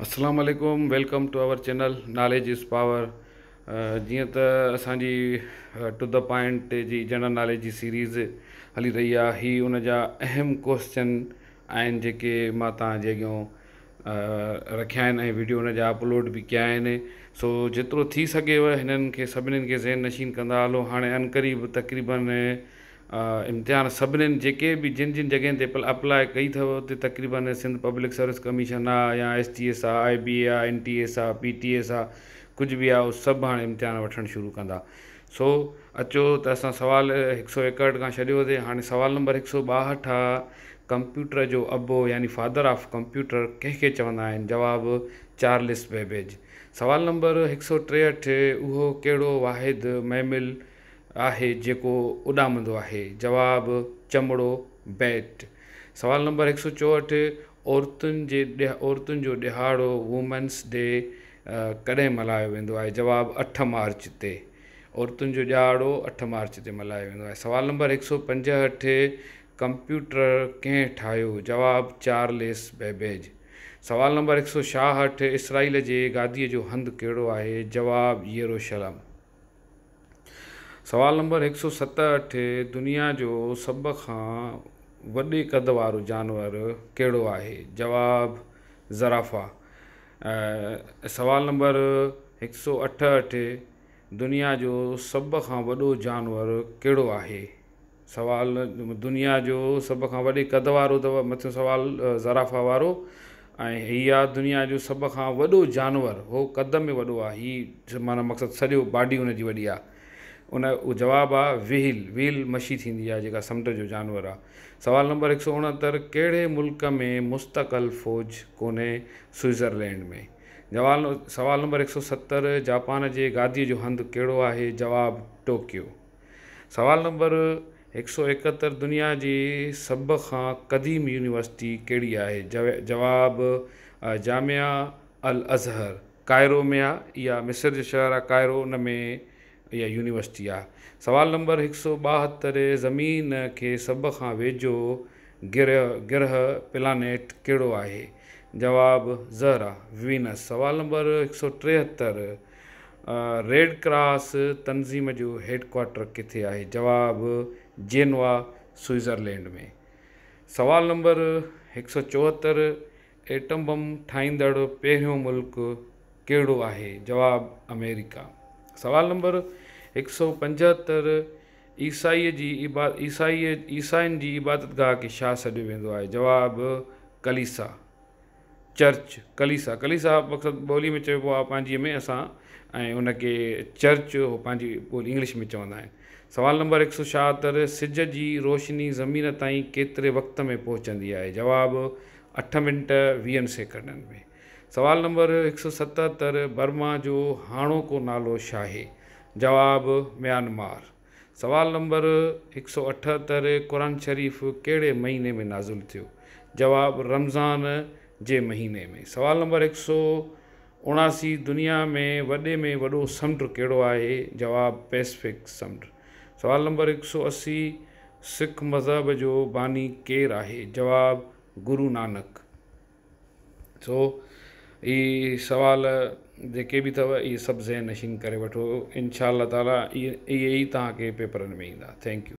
Aslam welcome to our channel knowledge is power जीअं त असांजी टू द पॉइंट जी जनरल नॉलेज जी सीरीज़ हली रही आहे ही उन जा अहम क्वेश्चन आहिनि जेके मां तव्हांजे अॻियो uh, रखिया आहिनि ऐं वीडियो हुनजा अपलोड बि कया आहिनि सो जेतिरो थी सघेव हिननि खे सभिनीनि खे ज़हन नशीन कंदा हलो हाणे अनक़रीब तक़रीबन इम्तिहान सभिनीनि जेके बि जिन जिन जॻहियुनि ते अप्लाए कई अथव उते तक़रीबन सिंध पब्लिक सर्विस कमीशन आहे या एस टी एस आहे आई बी ए आहे एन टी एस आहे पी टी एस आहे कुझु बि आहे उहो सभु हाणे इम्तिहान वठणु शुरू कंदा सो अचो त असां सुवालु हिकु सौ एकहठि खां छॾियोसीं हाणे सुवालु नंबर हिकु सौ ॿाहठि आहे कंप्यूटर जो अबो यानी फादर ऑफ कंप्यूटर कंहिंखे चवंदा आहिनि जवाबु चार्लिस बेबेज सवालु नंबर हिकु सौ टेहठि उहो कहिड़ो वाहिद महमिल आहे जेको उॾामंदो आहे जवाबु चमड़ो बैट सवालु नंबर हिकु सौ चोहठि औरतुनि जे औरतुनि जो ॾिहाड़ो वूमेंस डे कॾहिं मल्हायो वेंदो आहे जवाबु अठ मार्च ते औरतुनि जो ॾिहाड़ो अठ मार्च ते मल्हायो वेंदो आहे सुवालु नंबर हिकु सौ पंजहठि कंप्यूटर कंहिं ठाहियो जवाबु चार्लिस बेबेज सवालु नंबर हिकु सौ छाहठि इसराइल जे गादीअ जो हंधु कहिड़ो आहे जवाबु येरो सवाल नंबर हिकु सौ सत सतहठि दुनिया जो सभ खां वॾे कद वारो जानवर कहिड़ो आहे जवाबु ज़राफा सवाल नंबर हिकु सौ अठ अठहठि दुनिया जो सभ खां वॾो जानवर कहिड़ो आहे सवाल दुनिया जो सभ खां वॾे कद वारो अथव मथे सुवालु ज़राफ़ा वारो ऐं इहा आहे दुनिया जो सभ खां वॾो जानवर उहो कद में वॾो आहे हीअ माना मक़सदु सॼो बाडी हुनजी वॾी आहे उन जवाबु आहे व्हील व्हील मछी थींदी आहे जेका समुंड जो जानवर आहे सुवालु नंबर हिकु सौ उणहतरि कहिड़े मुल्क़ में मुस्तक़ल फ़ौज कोन्हे स्विट्ज़रलैंड में जवाब सवालु नंबर हिकु सौ सतरि जापान जे गादीअ जो हंधु कहिड़ो आहे जवाबु टोकियो सवालु नंबर हिकु सौ एकहतरि दुनिया जी सभ खां क़दीम यूनिवर्सिटी कहिड़ी आहे जवे जवाब जामिया अल अज़हर कायरो में आहे इहा मिस्र जो शहरु आहे कायरो उन में या यूनिवर्सिटी आ सवाल नंबर एक सौ बहत्तर ज़मीन के सब का वेझो गिरह गिरह प्लानेट कड़ो है जवाब ज़हर वीनस सवाल नंबर एक सौ टेहत्तर रेड क्रॉस तंजीम जो हेडक्वाटर किथे है जवाब जेनवा स्विट्ज़रलैंड में सवाल नंबर एक सौ चौहत्तर एटम बम ठाईदड़ पे मुल्क़ कड़ो है जवाब अमेरिका सवाल नंबर हिकु सौ पंजहतरि ईसाईअ जी इबा ईसाईअ ईसाइनि जी इबादत गाह खे छा सॾियो वेंदो आहे जवाबु कलीसा चर्च कलीसा कलीसा मक़सदु ॿोली में चइबो आहे पंहिंजीअ में असां ऐं उनखे चर्च उहो पंहिंजी ॿोली इंग्लिश में चवंदा आहिनि सवालु नंबर हिकु सौ छाहतरि सिज जी रोशनी ज़मीन ताईं केतिरे वक़्त में पहुचंदी आहे जवाबु अठ मिंट वीहनि सेकंडनि में सवालु नंबर हिकु सौ सतहतरि बर्मा जो हाणोको नालो छा आहे जवाबु म्यांमार सवाल नंबर हिकु सौ अठहतरि क़ुर शरीफ़ कहिड़े महीने में नाज़ुल थियो जवाबु रमज़ान जे महीने में सवाल नंबर हिकु सौ उणासी दुनिया में वॾे में वॾो समुंड कहिड़ो आहे जवाबु पेसिफिक समुंड सवाल नंबर हिकु सौ असी सिख मज़हब जो बानी केरु आहे जवाबु गुरू नानक सो so, ई सुवाल जेके बि अथव इहे सभु ज़हन नशीन करे वठो इनशा ताला इहे इहे ई तव्हांखे पेपरनि में ईंदा थैंक्यू